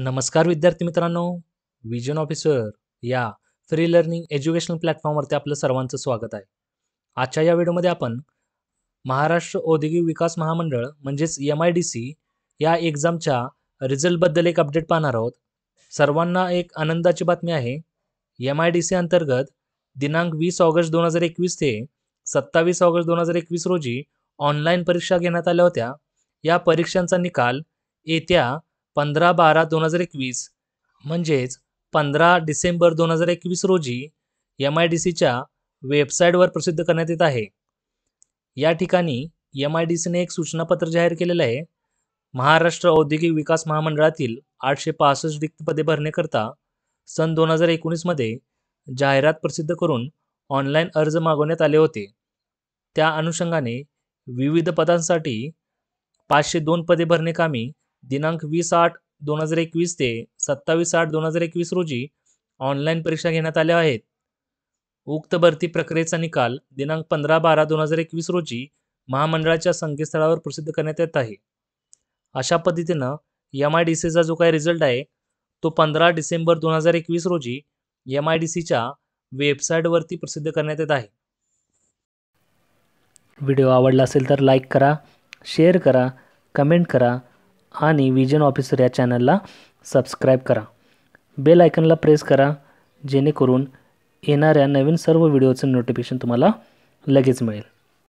नमस्कार विद्यार्थी मित्रांनो विजन ऑफिसर या फ्री लर्निंग एज्युकेशनल प्लॅटफॉर्मवरती आपलं सर्वांचं स्वागत आहे आजच्या या व्हिडिओमध्ये आपण महाराष्ट्र औद्योगिक विकास महामंडळ म्हणजेच एम आय डी सी या एक्झामच्या रिझल्टबद्दल एक अपडेट पाहणार आहोत सर्वांना एक आनंदाची बातमी आहे एम आय डी सी अंतर्गत दिनांक वीस ऑगस्ट दोन हजार एकवीस ते सत्तावीस ऑगस्ट दोन हजार एकवीस रोजी ऑनलाईन परीक्षा घेण्यात आल्या होत्या या परीक्षांचा निकाल येत्या पंधरा बारा दोन हजार एकवीस म्हणजेच पंधरा डिसेंबर दोन हजार एकवीस रोजी एम आय डी सीच्या वेबसाईटवर प्रसिद्ध करण्यात येत आहे या ठिकाणी एम आय डी सीने एक सूचनापत्र जाहीर केलेलं आहे महाराष्ट्र औद्योगिक विकास महामंडळातील आठशे पासष्ट रिक्त पदे भरण्याकरता सन दोन हजार एकोणीसमध्ये जाहिरात प्रसिद्ध करून ऑनलाईन अर्ज मागवण्यात आले होते त्या अनुषंगाने विविध पदांसाठी पाचशे दोन पदे भरणे कामी दिनांक वीस आठ दोन हजार एकवीस ते सत्तावीस आठ दोन हजार एकवीस रोजी ऑनलाईन परीक्षा घेण्यात आल्या आहेत उक्त भरती प्रक्रियेचा निकाल दिनांक पंधरा बारा दोन हजार एकवीस रोजी महामंडळाच्या संकेतस्थळावर प्रसिद्ध करण्यात येत आहे अशा पद्धतीनं एम आय डी सीचा जो काही रिझल्ट आहे तो पंधरा डिसेंबर दोन हजार एकवीस रोजी एम आय डी सीच्या वेबसाईटवरती प्रसिद्ध करण्यात येत आहे व्हिडिओ आवडला असेल तर लाईक करा शेअर करा कमेंट करा आणि विजन ऑफिसर या चॅनलला सबस्क्राईब करा बेल आयकनला प्रेस करा जेणेकरून येणाऱ्या नवीन सर्व व्हिडिओचं नोटिफिकेशन तुम्हाला लगेच मिळेल